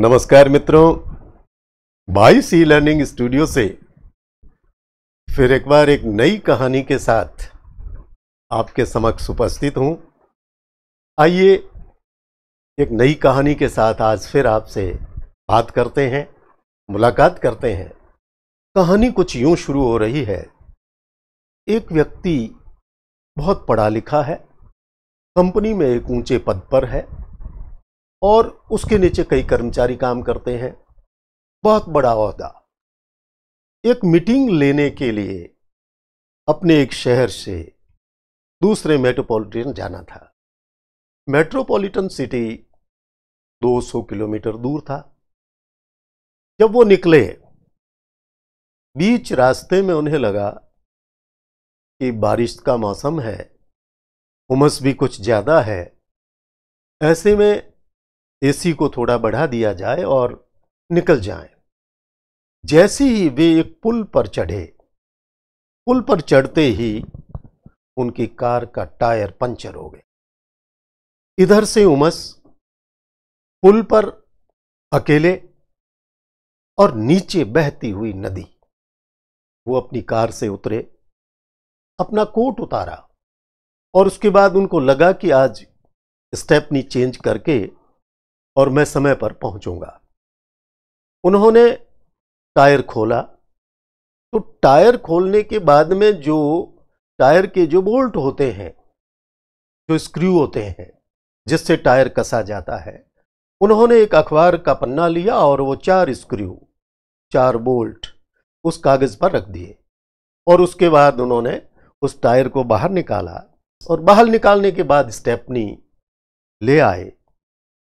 नमस्कार मित्रों भाई सी लर्निंग स्टूडियो से फिर एक बार एक नई कहानी के साथ आपके समक्ष उपस्थित हूं आइए एक नई कहानी के साथ आज फिर आपसे बात करते हैं मुलाकात करते हैं कहानी कुछ यूं शुरू हो रही है एक व्यक्ति बहुत पढ़ा लिखा है कंपनी में एक ऊंचे पद पर है और उसके नीचे कई कर्मचारी काम करते हैं बहुत बड़ा अहदा एक मीटिंग लेने के लिए अपने एक शहर से दूसरे मेट्रोपॉलिटन जाना था मेट्रोपॉलिटन सिटी 200 किलोमीटर दूर था जब वो निकले बीच रास्ते में उन्हें लगा कि बारिश का मौसम है उमस भी कुछ ज़्यादा है ऐसे में एसी को थोड़ा बढ़ा दिया जाए और निकल जाएं। जैसे ही वे एक पुल पर चढ़े पुल पर चढ़ते ही उनकी कार का टायर पंचर हो गया इधर से उमस पुल पर अकेले और नीचे बहती हुई नदी वो अपनी कार से उतरे अपना कोट उतारा और उसके बाद उनको लगा कि आज स्टेपनी चेंज करके और मैं समय पर पहुंचूंगा उन्होंने टायर खोला तो टायर खोलने के बाद में जो टायर के जो बोल्ट होते हैं जो स्क्रू होते हैं जिससे टायर कसा जाता है उन्होंने एक अखबार का पन्ना लिया और वो चार स्क्रू चार बोल्ट उस कागज पर रख दिए और उसके बाद उन्होंने उस टायर को बाहर निकाला और बाहर निकालने के बाद स्टेपनी ले आए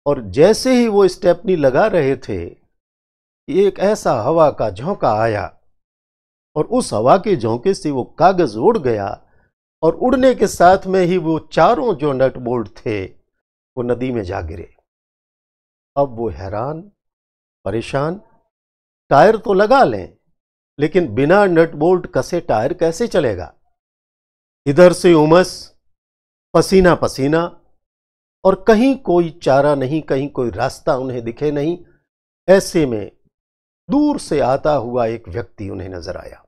और जैसे ही वो स्टेपनी लगा रहे थे एक ऐसा हवा का झोंका आया और उस हवा के झोंके से वो कागज उड़ गया और उड़ने के साथ में ही वो चारों जो नट बोल्ट थे वो नदी में जा गिरे अब वो हैरान परेशान टायर तो लगा लें लेकिन बिना नट बोल्ट कसे टायर कैसे चलेगा इधर से उमस पसीना पसीना और कहीं कोई चारा नहीं कहीं कोई रास्ता उन्हें दिखे नहीं ऐसे में दूर से आता हुआ एक व्यक्ति उन्हें नजर आया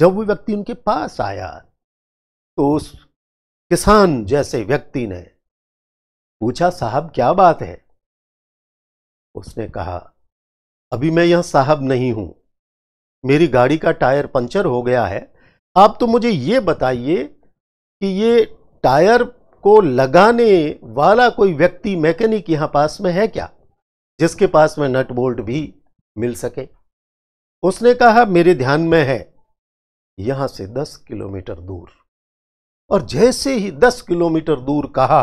जब वो व्यक्ति उनके पास आया तो उस किसान जैसे व्यक्ति ने पूछा साहब क्या बात है उसने कहा अभी मैं यहां साहब नहीं हूं मेरी गाड़ी का टायर पंचर हो गया है आप तो मुझे ये बताइए कि ये टायर को लगाने वाला कोई व्यक्ति मैकेनिक यहाँ पास में है क्या जिसके पास में नट बोल्ट भी मिल सके उसने कहा मेरे ध्यान में है यहां से दस किलोमीटर दूर और जैसे ही दस किलोमीटर दूर कहा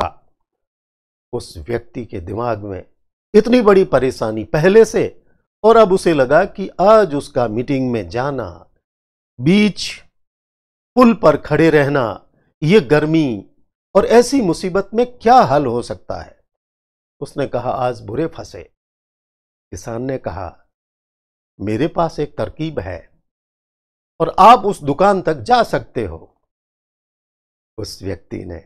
उस व्यक्ति के दिमाग में इतनी बड़ी परेशानी पहले से और अब उसे लगा कि आज उसका मीटिंग में जाना बीच पुल पर खड़े रहना ये गर्मी और ऐसी मुसीबत में क्या हल हो सकता है उसने कहा आज बुरे फंसे किसान ने कहा मेरे पास एक तरकीब है और आप उस दुकान तक जा सकते हो उस व्यक्ति ने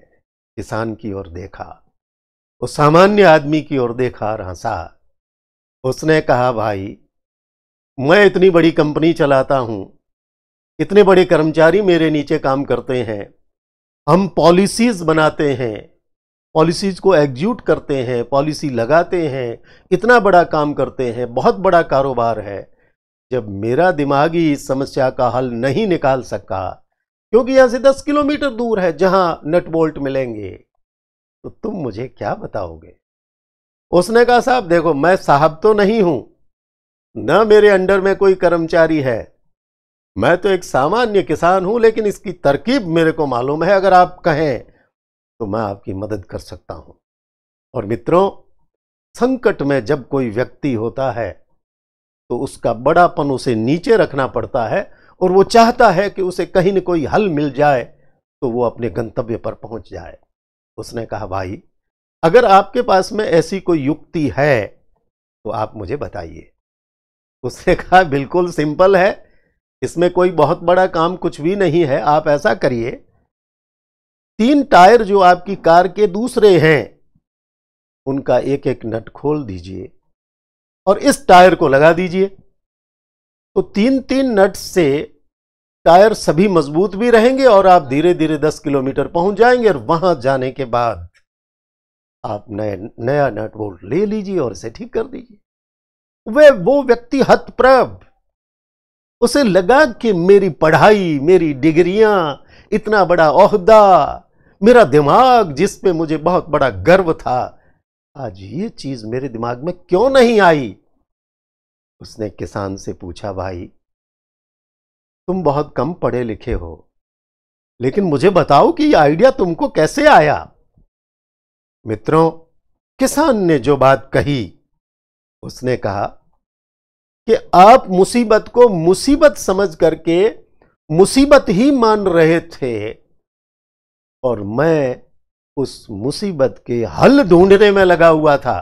किसान की ओर देखा उस सामान्य आदमी की ओर देखा और हंसा उसने कहा भाई मैं इतनी बड़ी कंपनी चलाता हूं इतने बड़े कर्मचारी मेरे नीचे काम करते हैं हम पॉलिसीज बनाते हैं पॉलिसीज को एग्जीक्यूट करते हैं पॉलिसी लगाते हैं इतना बड़ा काम करते हैं बहुत बड़ा कारोबार है जब मेरा दिमाग ही इस समस्या का हल नहीं निकाल सका क्योंकि यहाँ से दस किलोमीटर दूर है जहाँ नट बोल्ट मिलेंगे तो तुम मुझे क्या बताओगे उसने कहा साहब देखो मैं साहब तो नहीं हूँ न मेरे अंडर में कोई कर्मचारी है मैं तो एक सामान्य किसान हूं लेकिन इसकी तरकीब मेरे को मालूम है अगर आप कहें तो मैं आपकी मदद कर सकता हूं और मित्रों संकट में जब कोई व्यक्ति होता है तो उसका बड़ापन उसे नीचे रखना पड़ता है और वो चाहता है कि उसे कहीं न कोई हल मिल जाए तो वो अपने गंतव्य पर पहुंच जाए उसने कहा भाई अगर आपके पास में ऐसी कोई युक्ति है तो आप मुझे बताइए उसने कहा बिल्कुल सिंपल है इसमें कोई बहुत बड़ा काम कुछ भी नहीं है आप ऐसा करिए तीन टायर जो आपकी कार के दूसरे हैं उनका एक एक नट खोल दीजिए और इस टायर को लगा दीजिए तो तीन तीन नट से टायर सभी मजबूत भी रहेंगे और आप धीरे धीरे दस किलोमीटर पहुंच जाएंगे और वहां जाने के बाद आप नए नया नट बोल्ट ले लीजिए और इसे ठीक कर दीजिए वे वो व्यक्ति हतप्रभ उसे लगा कि मेरी पढ़ाई मेरी डिग्रियां इतना बड़ा अहदा मेरा दिमाग जिस पे मुझे बहुत बड़ा गर्व था आज ये चीज़ मेरे दिमाग में क्यों नहीं आई उसने किसान से पूछा भाई तुम बहुत कम पढ़े लिखे हो लेकिन मुझे बताओ कि यह आइडिया तुमको कैसे आया मित्रों किसान ने जो बात कही उसने कहा कि आप मुसीबत को मुसीबत समझ करके मुसीबत ही मान रहे थे और मैं उस मुसीबत के हल ढूंढने में लगा हुआ था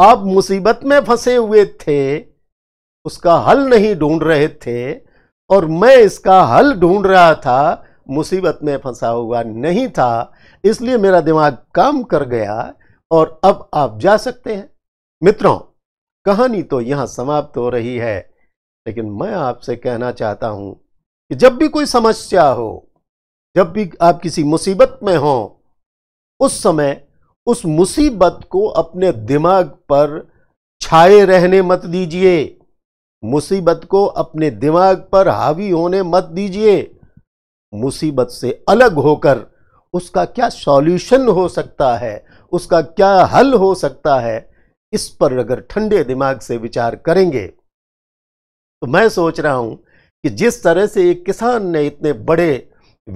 आप मुसीबत में फंसे हुए थे उसका हल नहीं ढूंढ रहे थे और मैं इसका हल ढूंढ रहा था मुसीबत में फंसा हुआ नहीं था इसलिए मेरा दिमाग काम कर गया और अब आप जा सकते हैं मित्रों कहानी तो यहां समाप्त हो रही है लेकिन मैं आपसे कहना चाहता हूं कि जब भी कोई समस्या हो जब भी आप किसी मुसीबत में हो उस समय उस मुसीबत को अपने दिमाग पर छाए रहने मत दीजिए मुसीबत को अपने दिमाग पर हावी होने मत दीजिए मुसीबत से अलग होकर उसका क्या सॉल्यूशन हो सकता है उसका क्या हल हो सकता है इस पर अगर ठंडे दिमाग से विचार करेंगे तो मैं सोच रहा हूं कि जिस तरह से एक किसान ने इतने बड़े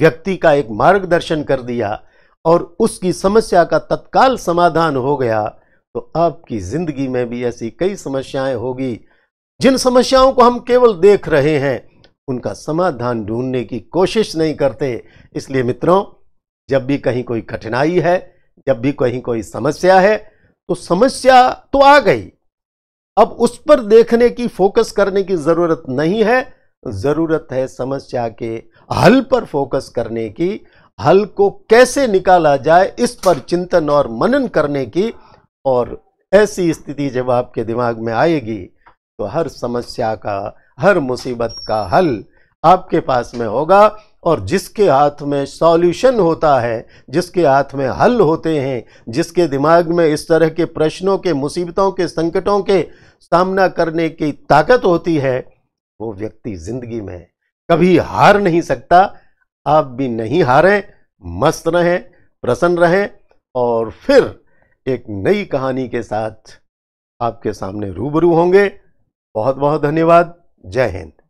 व्यक्ति का एक मार्गदर्शन कर दिया और उसकी समस्या का तत्काल समाधान हो गया तो आपकी ज़िंदगी में भी ऐसी कई समस्याएं होगी जिन समस्याओं को हम केवल देख रहे हैं उनका समाधान ढूंढने की कोशिश नहीं करते इसलिए मित्रों जब भी कहीं कोई कठिनाई है जब भी कहीं कोई समस्या है तो समस्या तो आ गई अब उस पर देखने की फोकस करने की ज़रूरत नहीं है ज़रूरत है समस्या के हल पर फोकस करने की हल को कैसे निकाला जाए इस पर चिंतन और मनन करने की और ऐसी स्थिति जब आपके दिमाग में आएगी तो हर समस्या का हर मुसीबत का हल आपके पास में होगा और जिसके हाथ में सॉल्यूशन होता है जिसके हाथ में हल होते हैं जिसके दिमाग में इस तरह के प्रश्नों के मुसीबतों के संकटों के सामना करने की ताकत होती है वो व्यक्ति जिंदगी में कभी हार नहीं सकता आप भी नहीं हारें मस्त रहें प्रसन्न रहें और फिर एक नई कहानी के साथ आपके सामने रूबरू होंगे बहुत बहुत धन्यवाद जय हिंद